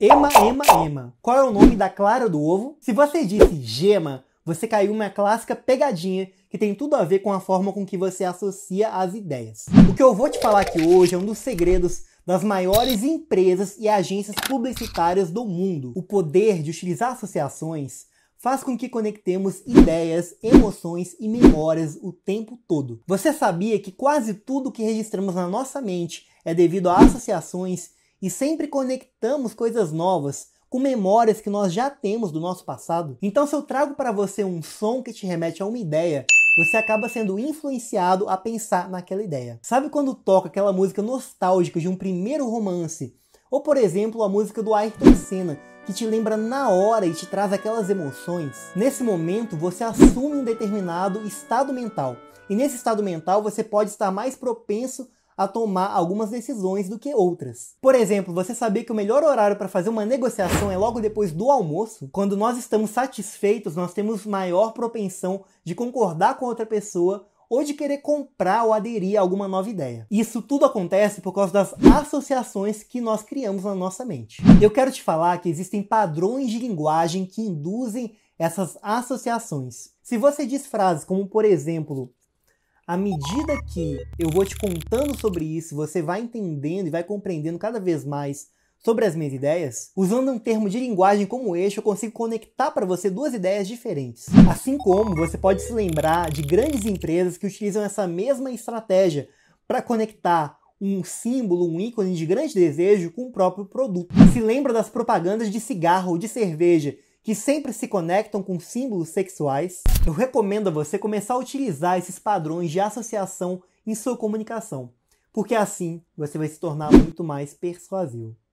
Ema, ema, ema. Qual é o nome da clara do ovo? Se você disse gema, você caiu numa clássica pegadinha que tem tudo a ver com a forma com que você associa as ideias. O que eu vou te falar aqui hoje é um dos segredos das maiores empresas e agências publicitárias do mundo. O poder de utilizar associações faz com que conectemos ideias, emoções e memórias o tempo todo. Você sabia que quase tudo que registramos na nossa mente é devido a associações e sempre conectamos coisas novas com memórias que nós já temos do nosso passado. Então, se eu trago para você um som que te remete a uma ideia, você acaba sendo influenciado a pensar naquela ideia. Sabe quando toca aquela música nostálgica de um primeiro romance? Ou, por exemplo, a música do Ayrton Senna, que te lembra na hora e te traz aquelas emoções? Nesse momento, você assume um determinado estado mental. E nesse estado mental, você pode estar mais propenso a tomar algumas decisões do que outras. Por exemplo, você sabia que o melhor horário para fazer uma negociação é logo depois do almoço? Quando nós estamos satisfeitos, nós temos maior propensão de concordar com outra pessoa ou de querer comprar ou aderir a alguma nova ideia. Isso tudo acontece por causa das associações que nós criamos na nossa mente. Eu quero te falar que existem padrões de linguagem que induzem essas associações. Se você diz frases como, por exemplo, à medida que eu vou te contando sobre isso, você vai entendendo e vai compreendendo cada vez mais sobre as minhas ideias, usando um termo de linguagem como este, eu consigo conectar para você duas ideias diferentes. Assim como você pode se lembrar de grandes empresas que utilizam essa mesma estratégia para conectar um símbolo, um ícone de grande desejo com o próprio produto. Se lembra das propagandas de cigarro ou de cerveja que sempre se conectam com símbolos sexuais, eu recomendo a você começar a utilizar esses padrões de associação em sua comunicação, porque assim você vai se tornar muito mais persuasivo.